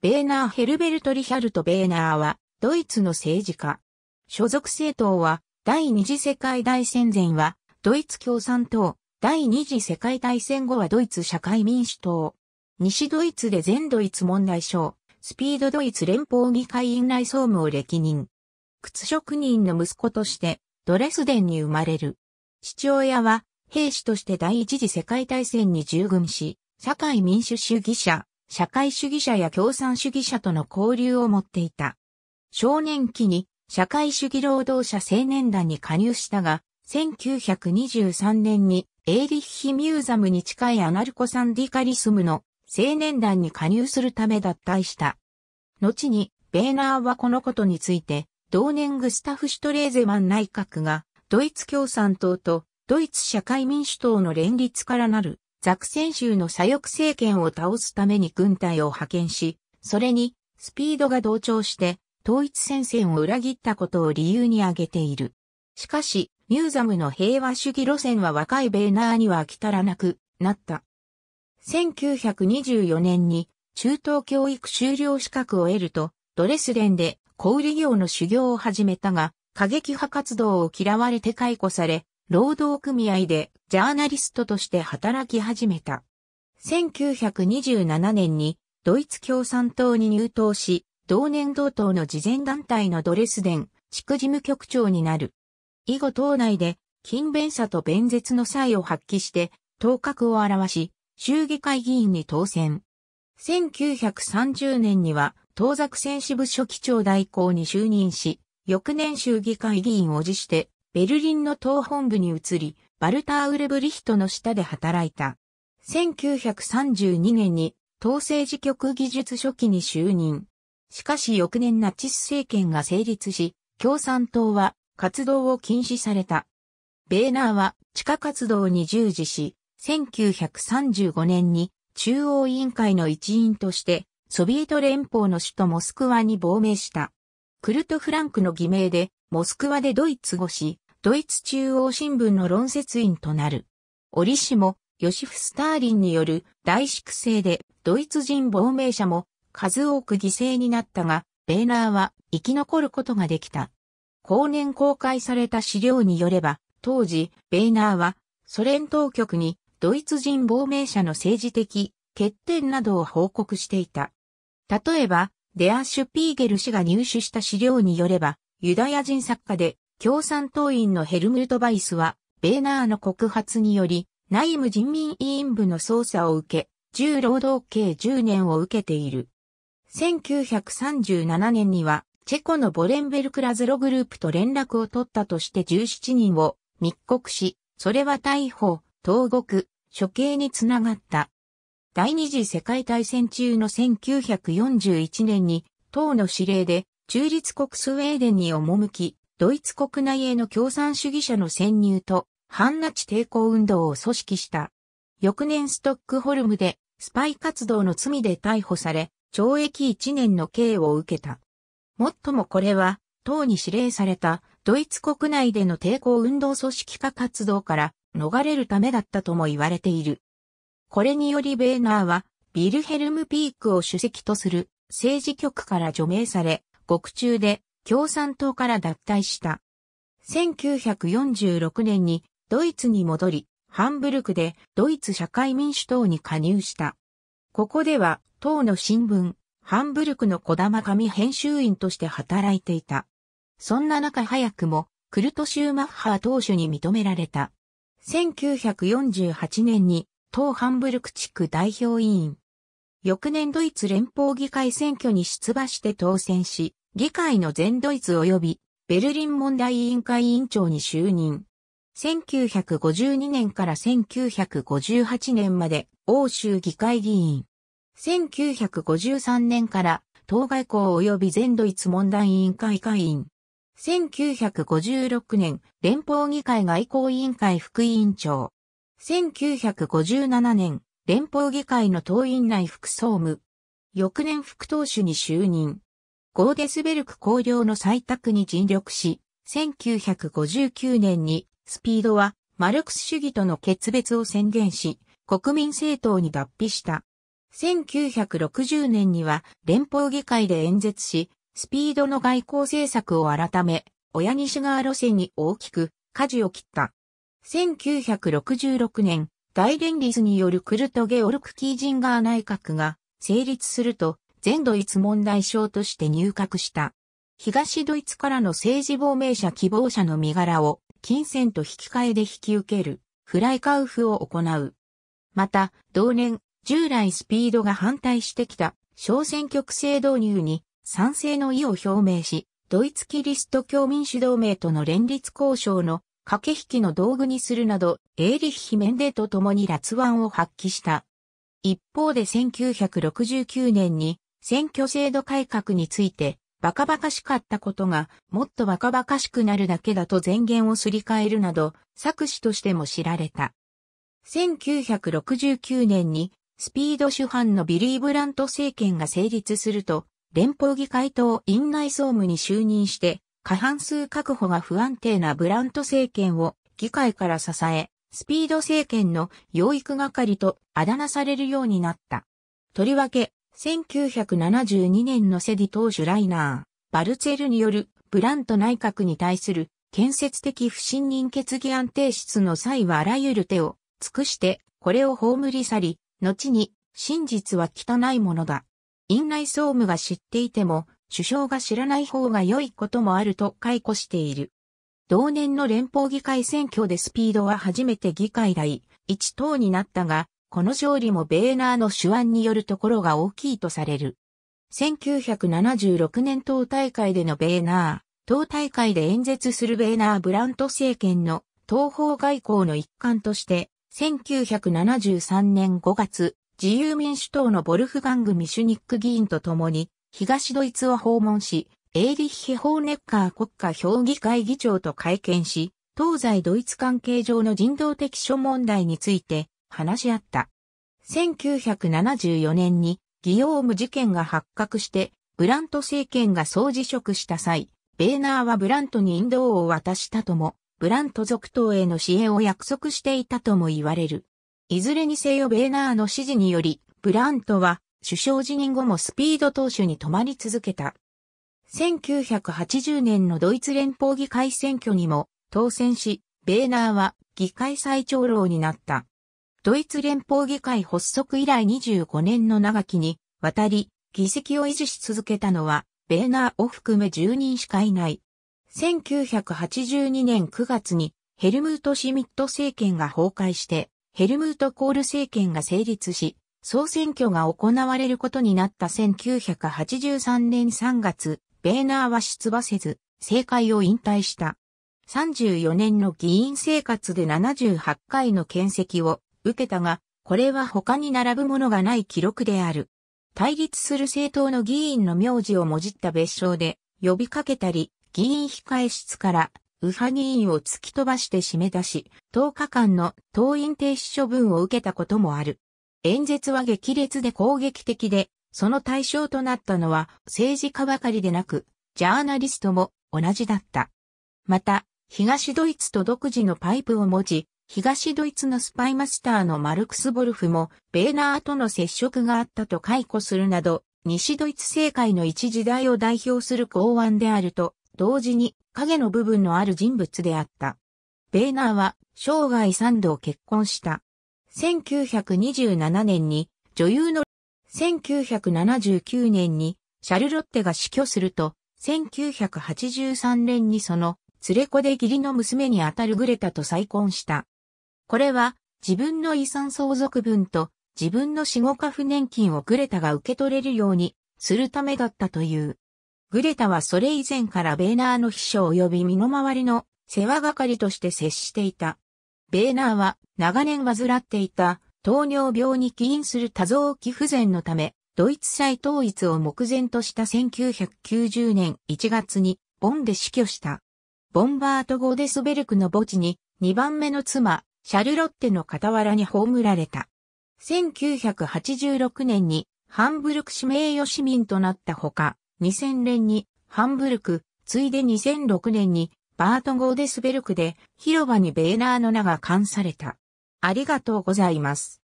ベーナー・ヘルベルト・リヒャルト・ベーナーは、ドイツの政治家。所属政党は、第二次世界大戦前は、ドイツ共産党、第二次世界大戦後はドイツ社会民主党。西ドイツで全ドイツ問題省、スピードドイツ連邦議会院内総務を歴任。靴職人の息子として、ドレスデンに生まれる。父親は、兵士として第一次世界大戦に従軍し、社会民主主義者、社会主義者や共産主義者との交流を持っていた。少年期に社会主義労働者青年団に加入したが、1923年にエイリッヒミューザムに近いアナルコサンディカリスムの青年団に加入するため脱退した。後に、ベーナーはこのことについて、同年グスタフ・シュトレーゼマン内閣が、ドイツ共産党とドイツ社会民主党の連立からなるザクセン州の左翼政権を倒すために軍隊を派遣し、それにスピードが同調して統一戦線を裏切ったことを理由に挙げている。しかし、ミューザムの平和主義路線は若いベーナーには飽き足らなくなった。1924年に中等教育修了資格を得ると、ドレスデンで小売業の修行を始めたが、過激派活動を嫌われて解雇され、労働組合でジャーナリストとして働き始めた。1927年にドイツ共産党に入党し、同年同党の事前団体のドレスデン地区事務局長になる。以後党内で勤勉さと弁舌の才を発揮して頭角を表し、衆議会議員に当選。1930年には東作戦支部書記長代行に就任し、翌年衆議会議員を辞してベルリンの党本部に移り、バルター・ウルブリヒトの下で働いた。1932年に、統政時局技術初期に就任。しかし翌年ナチス政権が成立し、共産党は活動を禁止された。ベーナーは地下活動に従事し、1935年に中央委員会の一員として、ソビエト連邦の首都モスクワに亡命した。クルト・フランクの偽名で、モスクワでドイツ語し、ドイツ中央新聞の論説員となる。折しも、ヨシフ・スターリンによる大粛清でドイツ人亡命者も数多く犠牲になったが、ベーナーは生き残ることができた。後年公開された資料によれば、当時、ベーナーはソ連当局にドイツ人亡命者の政治的欠点などを報告していた。例えば、デア・シュピーゲル氏が入手した資料によれば、ユダヤ人作家で共産党員のヘルムルト・バイスは、ベーナーの告発により、内務人民委員部の捜査を受け、重労働刑10年を受けている。1937年には、チェコのボレンベルクラズログループと連絡を取ったとして17人を密告し、それは逮捕、投獄、処刑につながった。第二次世界大戦中の1941年に、党の指令で中立国スウェーデンに赴き、ドイツ国内への共産主義者の潜入と反ナチ抵抗運動を組織した。翌年ストックホルムでスパイ活動の罪で逮捕され、懲役1年の刑を受けた。もっともこれは、党に指令されたドイツ国内での抵抗運動組織化活動から逃れるためだったとも言われている。これによりベーナーは、ビルヘルムピークを主席とする政治局から除名され、獄中で共産党から脱退した。1946年にドイツに戻り、ハンブルクでドイツ社会民主党に加入した。ここでは党の新聞、ハンブルクの小玉紙編集員として働いていた。そんな中早くもクルトシューマッハー党首に認められた。1948年に党ハンブルク地区代表委員。翌年ドイツ連邦議会選挙に出馬して当選し、議会の全ドイツ及びベルリン問題委員会委員長に就任。1952年から1958年まで欧州議会議員。1953年から当外交及び全ドイツ問題委員会会員。1956年、連邦議会外交委員会副委員長。1957年、連邦議会の党員内副総務。翌年副党首に就任。ゴーデスベルク工業の採択に尽力し、1959年にスピードはマルクス主義との決別を宣言し、国民政党に脱皮した。1960年には連邦議会で演説し、スピードの外交政策を改め、親西側路線に大きく舵を切った。1966年、大連立によるクルト・ゲオルク・キージンガー内閣が成立すると、全ドイツ問題省として入閣した。東ドイツからの政治亡命者希望者の身柄を金銭と引き換えで引き受ける、フライカウフを行う。また、同年、従来スピードが反対してきた小選挙区制導入に賛成の意を表明し、ドイツキリスト教民主同盟との連立交渉の駆け引きの道具にするなど、エーリッヒ・メンデと共に辣腕を発揮した。一方で1969年に選挙制度改革について、バカバカしかったことが、もっとバカバカしくなるだけだと前言をすり替えるなど、作詞としても知られた。1969年に、スピード主犯のビリー・ブラント政権が成立すると、連邦議会党院内総務に就任して、過半数確保が不安定なブラント政権を議会から支え、スピード政権の養育係とあだ名されるようになった。とりわけ、1972年のセディ党首ライナー、バルツェルによるブラント内閣に対する建設的不信任決議案提出の際はあらゆる手を尽くしてこれを葬り去り、後に真実は汚いものだ。院内総務が知っていても首相が知らない方が良いこともあると解雇している。同年の連邦議会選挙でスピードは初めて議会第1党になったが、この勝利もベーナーの手腕によるところが大きいとされる。1976年党大会でのベーナー、党大会で演説するベーナー・ブラント政権の東方外交の一環として、1973年5月、自由民主党のボルフガング・ミシュニック議員と共に、東ドイツを訪問し、エーリッヒ・ホーネッカー国家評議会議長と会見し、東西ドイツ関係上の人道的諸問題について話し合った。1974年にギオーム事件が発覚して、ブラント政権が総辞職した際、ベーナーはブラントに引導を渡したとも、ブラント続投への支援を約束していたとも言われる。いずれにせよベーナーの指示により、ブラントは首相辞任後もスピード投手に止まり続けた。1980年のドイツ連邦議会選挙にも当選し、ベーナーは議会最長老になった。ドイツ連邦議会発足以来25年の長きに渡り議席を維持し続けたのはベーナーを含め10人しかいない。1982年9月にヘルムート・シュミット政権が崩壊してヘルムート・コール政権が成立し総選挙が行われることになった1983年3月、ベーナーは出馬せず、政界を引退した。34年の議員生活で78回の県籍を受けたが、これは他に並ぶものがない記録である。対立する政党の議員の名字をもじった別称で呼びかけたり、議員控え室から右派議員を突き飛ばして締め出し、10日間の党員停止処分を受けたこともある。演説は激烈で攻撃的で、その対象となったのは政治家ばかりでなく、ジャーナリストも同じだった。また、東ドイツと独自のパイプを持ち、東ドイツのスパイマスターのマルクス・ボルフも、ベーナーとの接触があったと解雇するなど、西ドイツ政界の一時代を代表する公安であると、同時に影の部分のある人物であった。ベーナーは生涯三度結婚した。1927年に女優の1979年にシャルロッテが死去すると、1983年にその連れ子で義理の娘にあたるグレタと再婚した。これは自分の遺産相続分と自分の死後家父年金をグレタが受け取れるようにするためだったという。グレタはそれ以前からベーナーの秘書及び身の回りの世話係として接していた。ベーナーは長年患っていた糖尿病に起因する多臓器不全のため、ドイツ再統一を目前とした1990年1月にボンで死去した。ボンバート・ゴーデスベルクの墓地に2番目の妻、シャルロッテの傍らに葬られた。1986年にハンブルク市名誉市民となったほか、2000年にハンブルク、ついで2006年にバート・ゴーデスベルクで広場にベーナーの名が冠された。ありがとうございます。